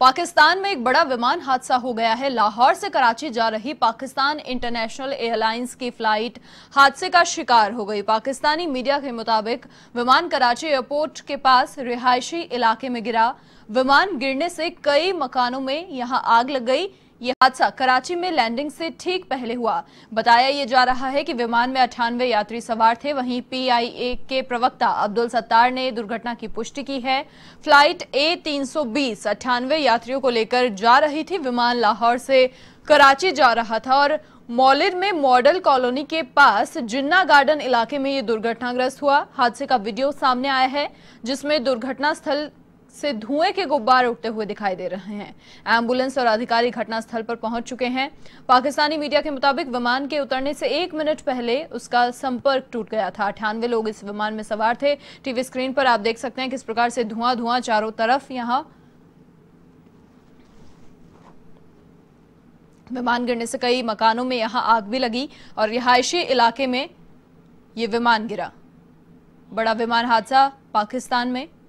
पाकिस्तान में एक बड़ा विमान हादसा हो गया है लाहौर से कराची जा रही पाकिस्तान इंटरनेशनल एयरलाइंस की फ्लाइट हादसे का शिकार हो गई पाकिस्तानी मीडिया के मुताबिक विमान कराची एयरपोर्ट के पास रिहायशी इलाके में गिरा विमान गिरने से कई मकानों में यहां आग लग गई ये हादसा कराची में लैंडिंग से ठीक पहले हुआ बताया ये जा रहा है कि विमान में अठानवे यात्री सवार थे वहीं पीआईए के प्रवक्ता अब्दुल सत्तार ने दुर्घटना की पुष्टि की है फ्लाइट ए 320 सौ यात्रियों को लेकर जा रही थी विमान लाहौर से कराची जा रहा था और मॉलिर में मॉडल कॉलोनी के पास जिन्ना गार्डन इलाके में ये दुर्घटनाग्रस्त हुआ हादसे का वीडियो सामने आया है जिसमें दुर्घटना स्थल से धुएं के गुब्बारे उठते हुए दिखाई दे रहे हैं एम्बुलेंस और अधिकारी घटनास्थल पर पहुंच चुके हैं पाकिस्तानी मीडिया के मुताबिक विमान के उतरने से एक मिनट पहले उसका संपर्क टूट गया था अठानवे लोग इस विमान में सवार थे टीवी स्क्रीन पर आप देख सकते हैं किस प्रकार से धुआं धुआं चारों तरफ यहाँ विमान गिरने से कई मकानों में यहां आग भी लगी और रिहायशी इलाके में ये विमान गिरा बड़ा विमान हादसा पाकिस्तान में